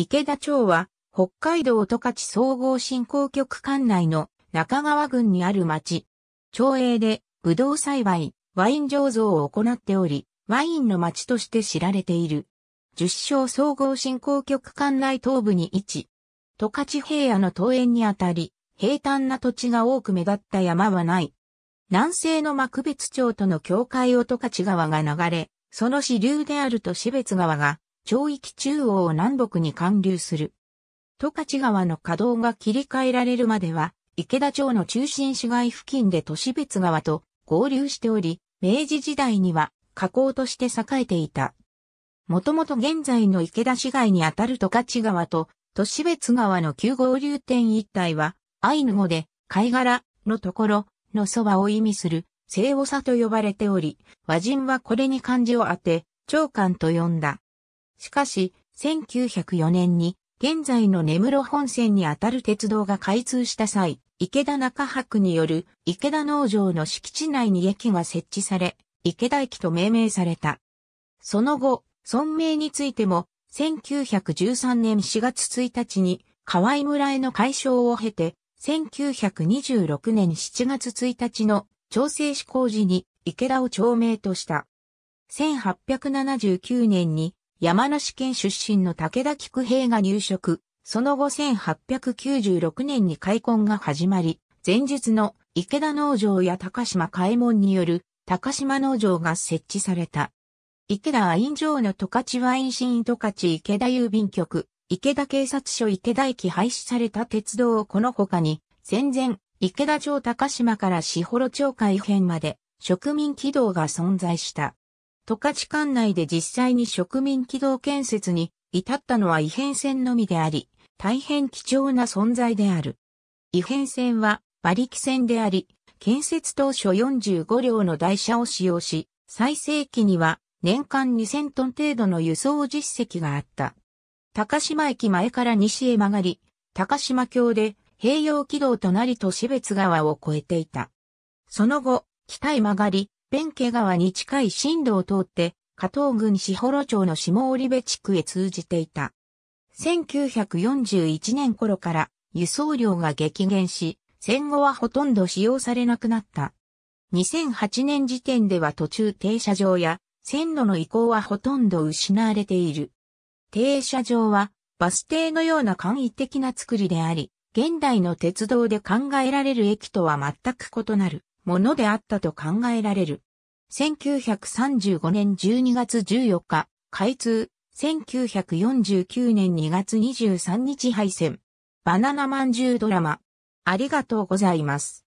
池田町は、北海道十勝総合振興局管内の中川郡にある町。町営で、ぶどう栽培、ワイン醸造を行っており、ワインの町として知られている。十勝総合振興局管内東部に位置。十勝平野の東園にあたり、平坦な土地が多く目立った山はない。南西の幕別町との境界を十勝川が流れ、その支流であると市別川が町域中央を南北に貫流する。十勝川の河道が切り替えられるまでは、池田町の中心市街付近で都市別川と合流しており、明治時代には河口として栄えていた。もともと現在の池田市街にあたる十勝川と都市別川の旧合流点一帯は、アイヌ語で貝殻のところのそばを意味する聖佐と呼ばれており、和人はこれに漢字を当て、長官と呼んだ。しかし、1904年に、現在の根室本線にあたる鉄道が開通した際、池田中博による池田農場の敷地内に駅が設置され、池田駅と命名された。その後、村名についても、1913年4月1日に、河合村への解消を経て、1926年7月1日の調整施行時に池田を町名とした。1879年に山梨県出身の武田菊平が入職、その後1896年に開墾が始まり、前述の池田農場や高島開門による高島農場が設置された。池田アイン城の十勝ワインシーン十勝池田郵便局、池田警察署池田駅廃止された鉄道をこの他に、戦前、池田町高島から四幌町改編まで、植民軌道が存在した。十勝管内で実際に植民軌道建設に至ったのは異変線のみであり、大変貴重な存在である。異変線は馬力線であり、建設当初45両の台車を使用し、最盛期には年間2000トン程度の輸送実績があった。高島駅前から西へ曲がり、高島橋で平洋軌道となり都市別川を越えていた。その後、北へ曲がり、弁ケ川に近い震度を通って、加藤郡志幌町の下織部地区へ通じていた。1941年頃から輸送量が激減し、戦後はほとんど使用されなくなった。2008年時点では途中停車場や線路の移行はほとんど失われている。停車場はバス停のような簡易的な作りであり、現代の鉄道で考えられる駅とは全く異なる。ものであったと考えられる。1935年12月14日、開通。1949年2月23日配線。バナナまんじゅうドラマ。ありがとうございます。